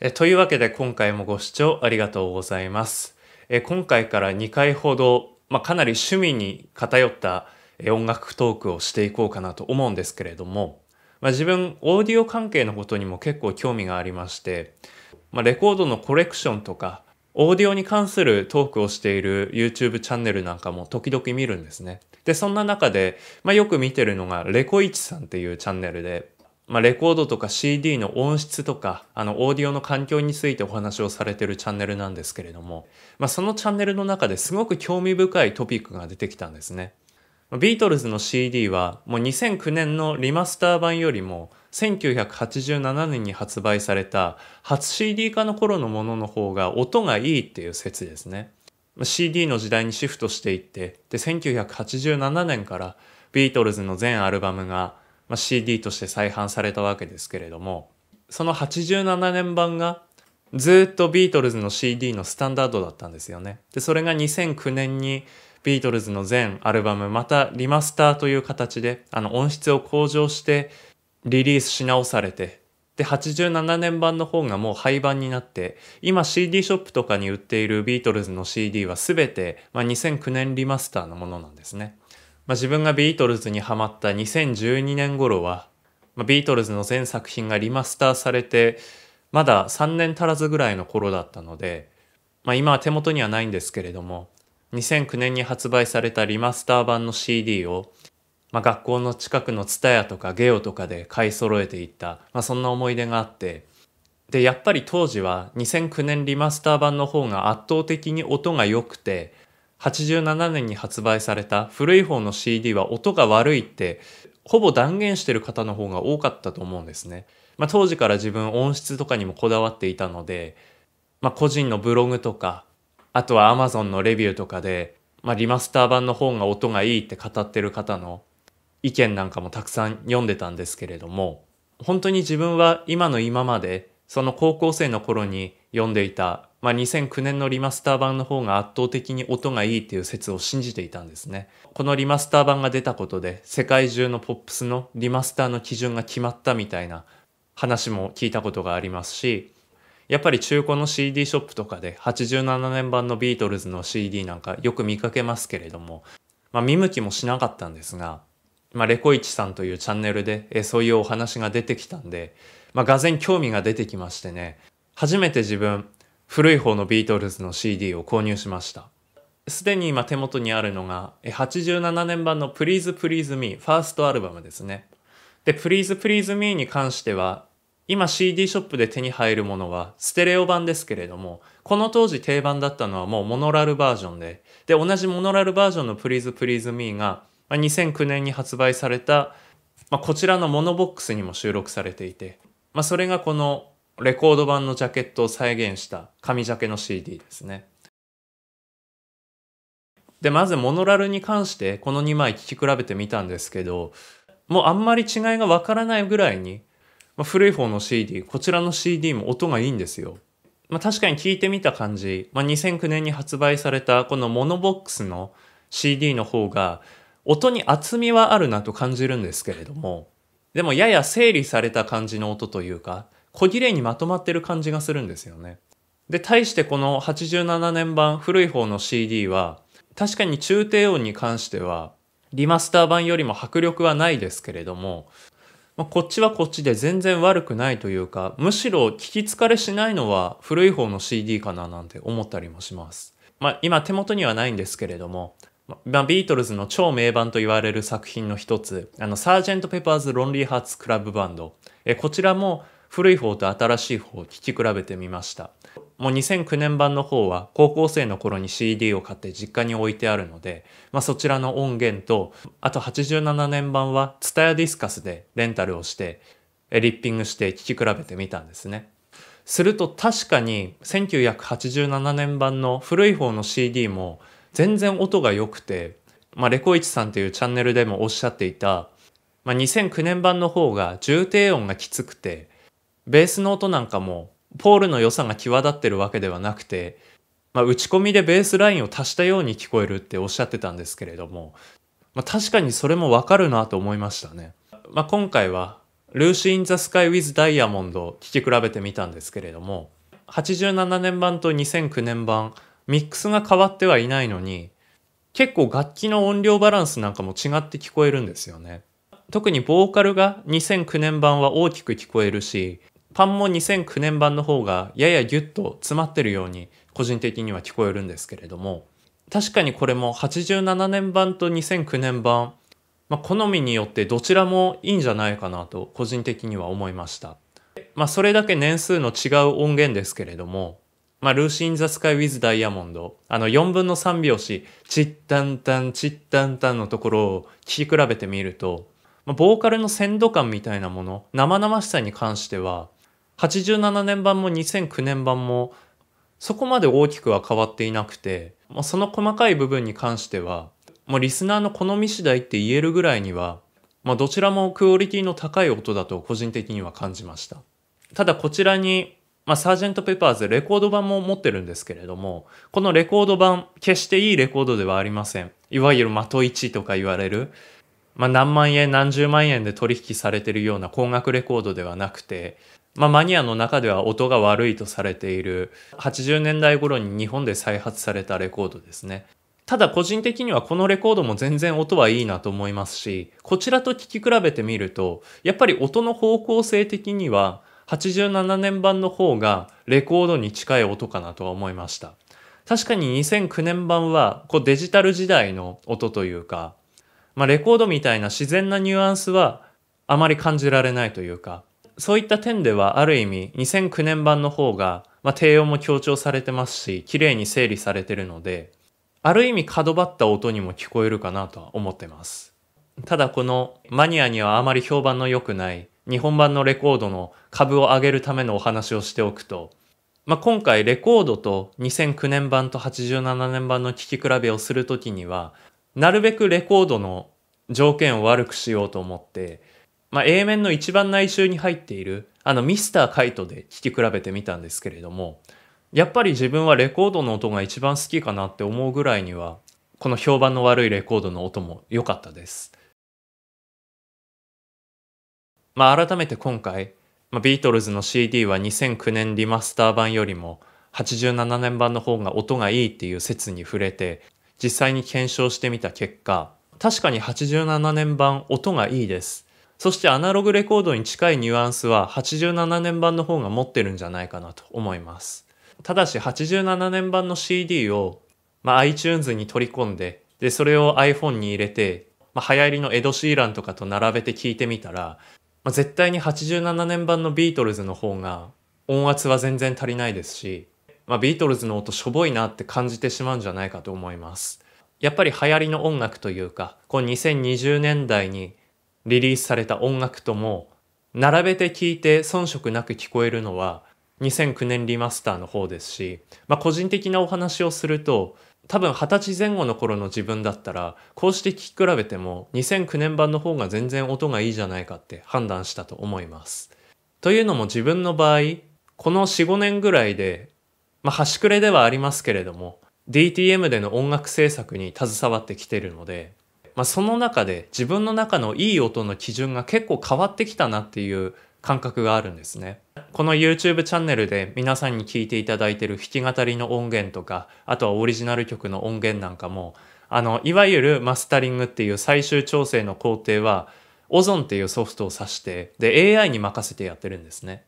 えというわけで今回もご視聴ありがとうございます。え今回から2回ほど、まあ、かなり趣味に偏った音楽トークをしていこうかなと思うんですけれども、まあ、自分オーディオ関係のことにも結構興味がありまして、まあ、レコードのコレクションとかオーディオに関するトークをしている YouTube チャンネルなんかも時々見るんですね。で、そんな中で、まあ、よく見てるのがレコイチさんっていうチャンネルで、まあ、レコードとか CD の音質とか、あの、オーディオの環境についてお話をされてるチャンネルなんですけれども、まあ、そのチャンネルの中ですごく興味深いトピックが出てきたんですね。ビートルズの CD はもう2009年のリマスター版よりも1987年に発売された初 CD 化の頃のものの方が音がいいっていう説ですね。CD の時代にシフトしていって、で、1987年からビートルズの全アルバムがまあ、CD として再販されたわけですけれども、その87年版がずっとビートルズの CD のスタンダードだったんですよね。で、それが2009年にビートルズの全アルバム、またリマスターという形で、あの音質を向上してリリースし直されて、で、87年版の方がもう廃盤になって、今 CD ショップとかに売っているビートルズの CD は全て、まあ、2009年リマスターのものなんですね。まあ、自分がビートルズにハマった2012年頃は、まあ、ビートルズの全作品がリマスターされてまだ3年足らずぐらいの頃だったので、まあ、今は手元にはないんですけれども2009年に発売されたリマスター版の CD を、まあ、学校の近くのツタヤとかゲオとかで買い揃えていった、まあ、そんな思い出があってでやっぱり当時は2009年リマスター版の方が圧倒的に音が良くて87年に発売された古い方の CD は音が悪いってほぼ断言してる方の方が多かったと思うんですね。まあ、当時から自分音質とかにもこだわっていたので、まあ、個人のブログとかあとは Amazon のレビューとかで、まあ、リマスター版の方が音がいいって語ってる方の意見なんかもたくさん読んでたんですけれども本当に自分は今の今までその高校生の頃に読んでいた、まあ、2009年のリマスター版の方が圧倒的に音がいいっていう説を信じていたんですね。このリマスター版が出たことで世界中のポップスのリマスターの基準が決まったみたいな話も聞いたことがありますし、やっぱり中古の CD ショップとかで87年版のビートルズの CD なんかよく見かけますけれども、まあ、見向きもしなかったんですが、まあ、レコイチさんというチャンネルでそういうお話が出てきたんで、まあ、興味が出てきましてね、初めて自分、古い方のビートルズの CD を購入しました。すでに今手元にあるのが、87年版の Please Please Me、ファーストアルバムですね。で、Please Please Me に関しては、今 CD ショップで手に入るものはステレオ版ですけれども、この当時定番だったのはもうモノラルバージョンで、で、同じモノラルバージョンの Please Please Me が、2009年に発売された、まあ、こちらのモノボックスにも収録されていて、まあ、それがこのレコード版のジャケットを再現した紙ジャケの CD ですね。で、まずモノラルに関してこの2枚聴き比べてみたんですけど、もうあんまり違いがわからないぐらいに、まあ、古い方の CD、こちらの CD も音がいいんですよ。まあ、確かに聞いてみた感じ、まあ、2009年に発売されたこのモノボックスの CD の方が、音に厚みはあるなと感じるんですけれども、でもやや整理された感じの音というか、小綺麗にまとまってる感じがするんですよね。で、対してこの87年版古い方の CD は、確かに中低音に関しては、リマスター版よりも迫力はないですけれども、まあ、こっちはこっちで全然悪くないというか、むしろ聞き疲れしないのは古い方の CD かななんて思ったりもします。まあ今手元にはないんですけれども、まあ、ビートルズの超名盤と言われる作品の一つ、あの、サージェント・ペパーズ・ロンリー・ハーツ・クラブ・バンド。えこちらも古い方と新しい方を聴き比べてみました。もう2009年版の方は高校生の頃に CD を買って実家に置いてあるので、まあ、そちらの音源と、あと87年版はツタヤディスカスでレンタルをして、リッピングして聴き比べてみたんですね。すると確かに1987年版の古い方の CD も全然音が良くて、まあ、レコイチさんっていうチャンネルでもおっしゃっていた、まあ、2009年版の方が重低音がきつくて、ベースの音なんかもポールの良さが際立ってるわけではなくて、まあ、打ち込みでベースラインを足したように聞こえるっておっしゃってたんですけれども、まあ、確かにそれもわかるなと思いましたね。まあ、今回は「ルーシー・イン・ザ・スカイ・ウィズ・ダイヤモンド」聴き比べてみたんですけれども87年版と2009年版ミックスが変わってはいないのに結構楽器の音量バランスなんかも違って聞こえるんですよね。特にボーカルが2009年版は大きく聞こえるしパンも2009年版の方がややギュッと詰まってるように個人的には聞こえるんですけれども確かにこれも87年版と2009年版、まあ、好みによってどちらもいいんじゃないかなと個人的には思いました。まあ、それだけ年数の違う音源ですけれどもまあ、ルーシー・イン・ザ・スカイ・ウィズ・ダイヤモンド、あの、4分の3拍子、チッタンタン、チッタンタンのところを聴き比べてみると、まあ、ボーカルの鮮度感みたいなもの、生々しさに関しては、87年版も2009年版も、そこまで大きくは変わっていなくて、まあ、その細かい部分に関しては、もうリスナーの好み次第って言えるぐらいには、まあ、どちらもクオリティの高い音だと個人的には感じました。ただこちらにまあ、サージェント・ペパーズレコード版も持ってるんですけれども、このレコード版、決していいレコードではありません。いわゆる的1とか言われる、まあ、何万円、何十万円で取引されてるような高額レコードではなくて、まあ、マニアの中では音が悪いとされている、80年代頃に日本で再発されたレコードですね。ただ個人的にはこのレコードも全然音はいいなと思いますし、こちらと聴き比べてみると、やっぱり音の方向性的には、87年版の方がレコードに近い音かなとは思いました。確かに2009年版はこうデジタル時代の音というか、まあ、レコードみたいな自然なニュアンスはあまり感じられないというか、そういった点ではある意味2009年版の方が、まあ、低音も強調されてますし、綺麗に整理されてるので、ある意味角張った音にも聞こえるかなとは思ってます。ただこのマニアにはあまり評判の良くない日本版のレコードの株を上げるためのお話をしておくと、まあ、今回レコードと2009年版と87年版の聴き比べをするときには、なるべくレコードの条件を悪くしようと思って、まあ、A 面の一番内周に入っている、あのミスターカイトで聴き比べてみたんですけれども、やっぱり自分はレコードの音が一番好きかなって思うぐらいには、この評判の悪いレコードの音も良かったです。まあ、改めて今回、まあ、ビートルズの CD は2009年リマスター版よりも87年版の方が音がいいっていう説に触れて実際に検証してみた結果確かに87年版音がいいですそしてアナログレコードに近いニュアンスは87年版の方が持ってるんじゃないかなと思いますただし87年版の CD を、まあ、iTunes に取り込んででそれを iPhone に入れて、まあ、流行りのエド・シーランとかと並べて聞いてみたらまあ、絶対に87年版のビートルズの方が音圧は全然足りないですし、まあ、ビートルズの音しょぼいなって感じてしまうんじゃないかと思います。やっぱり流行りの音楽というか、この2020年代にリリースされた音楽とも、並べて聴いて遜色なく聞こえるのは2009年リマスターの方ですし、まあ、個人的なお話をすると、多分二十歳前後の頃の自分だったらこうして聴き比べても2009年版の方が全然音がいいじゃないかって判断したと思います。というのも自分の場合この45年ぐらいでまあ端くれではありますけれども DTM での音楽制作に携わってきてるので、まあ、その中で自分の中のいい音の基準が結構変わってきたなっていう感覚があるんですね。この YouTube チャンネルで皆さんに聴いていただいてる弾き語りの音源とか、あとはオリジナル曲の音源なんかも、あの、いわゆるマスタリングっていう最終調整の工程は、オゾンっていうソフトを指して、で、AI に任せてやってるんですね。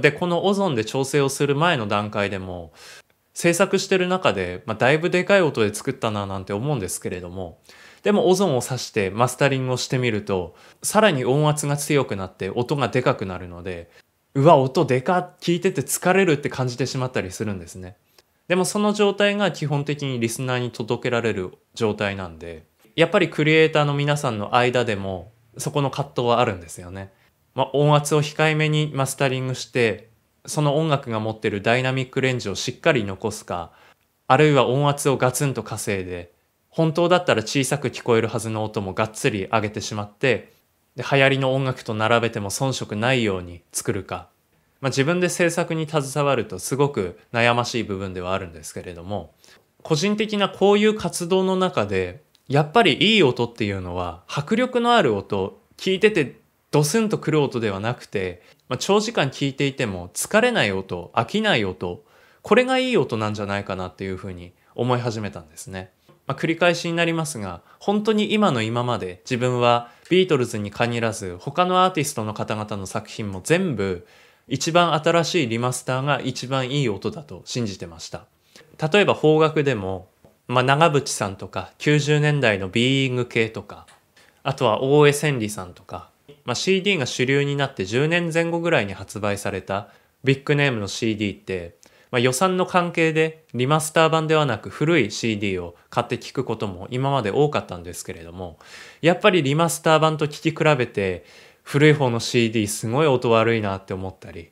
で、このオゾンで調整をする前の段階でも、制作してる中で、まあ、だいぶでかい音で作ったななんて思うんですけれども、でもオゾンを指してマスタリングをしてみると、さらに音圧が強くなって音がでかくなるので、うわ音でか聞いてて疲れるって感じてしまったりするんですねでもその状態が基本的にリスナーに届けられる状態なんでやっぱりクリエイターの皆さんの間でもそこの葛藤はあるんですよね、まあ、音圧を控えめにマスタリングしてその音楽が持ってるダイナミックレンジをしっかり残すかあるいは音圧をガツンと稼いで本当だったら小さく聞こえるはずの音もがっつり上げてしまってで流行りの音楽と並べても遜色ないように作るか、まあ、自分で制作に携わるとすごく悩ましい部分ではあるんですけれども個人的なこういう活動の中でやっぱりいい音っていうのは迫力のある音聞いててドスンとくる音ではなくて、まあ、長時間聞いていても疲れない音飽きない音これがいい音なんじゃないかなっていうふうに思い始めたんですね。まあ、繰り返しになりますが、本当に今の今まで自分はビートルズに限らず、他のアーティストの方々の作品も全部、一番新しいリマスターが一番いい音だと信じてました。例えば邦楽でも、まあ、長渕さんとか90年代のビーイング系とか、あとは大江千里さんとか、まあ、CD が主流になって10年前後ぐらいに発売されたビッグネームの CD ってまあ、予算の関係でリマスター版ではなく古い CD を買って聴くことも今まで多かったんですけれども、やっぱりリマスター版と聴き比べて古い方の CD すごい音悪いなって思ったり、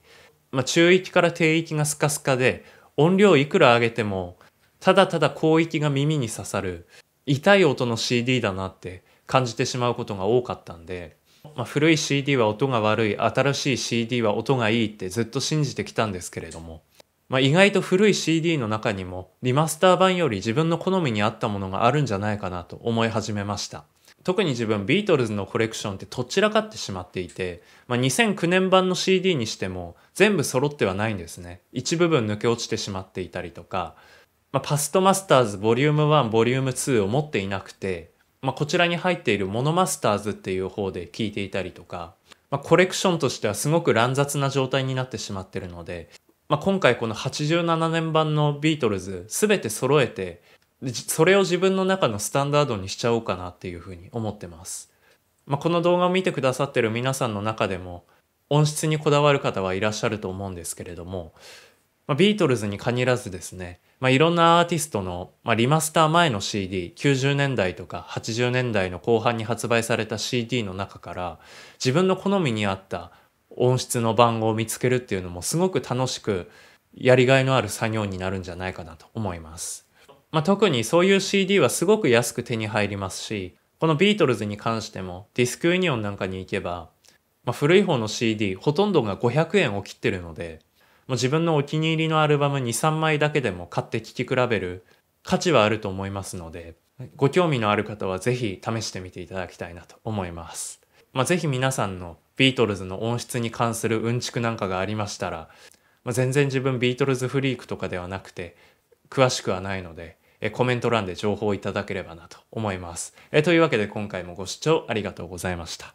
まあ、中域から低域がスカスカで音量いくら上げてもただただ広域が耳に刺さる痛い音の CD だなって感じてしまうことが多かったんで、まあ、古い CD は音が悪い新しい CD は音がいいってずっと信じてきたんですけれどもまあ、意外と古い CD の中にもリマスター版より自分の好みに合ったものがあるんじゃないかなと思い始めました特に自分ビートルズのコレクションってとっちらかってしまっていて、まあ、2009年版の CD にしても全部揃ってはないんですね一部分抜け落ちてしまっていたりとか、まあ、パストマスターズボリューム1ボリューム2を持っていなくて、まあ、こちらに入っているモノマスターズっていう方で聴いていたりとかまあ、コレクションとしてはすごく乱雑な状態になってしまってるので、まあ、今回この87年版のビートルズ全て揃えてそれを自分の中のスタンダードにしちゃおうかなっていうふうに思ってます、まあ、この動画を見てくださってる皆さんの中でも音質にこだわる方はいらっしゃると思うんですけれども、まあ、ビートルズに限らずですね、まあ、いろんなアーティストの、まあ、リマスター前の CD90 年代とか80年代の後半に発売された CD の中から自分の好みに合った音質の番号を見つけるっていうのもすごく楽しくやりがいのある作業になるんじゃないかなと思います。まあ、特にそういう CD はすごく安く手に入りますし、このビートルズに関してもディスクユニオンなんかに行けば、まあ、古い方の CD ほとんどが500円を切ってるので、もう自分のお気に入りのアルバム2、3枚だけでも買って聴き比べる価値はあると思いますので、ご興味のある方はぜひ試してみていただきたいなと思います。まあ、ぜひ皆さんのビートルズの音質に関するうんちくなんかがありましたら、まあ、全然自分ビートルズフリークとかではなくて詳しくはないのでコメント欄で情報をいただければなと思います。というわけで今回もご視聴ありがとうございました。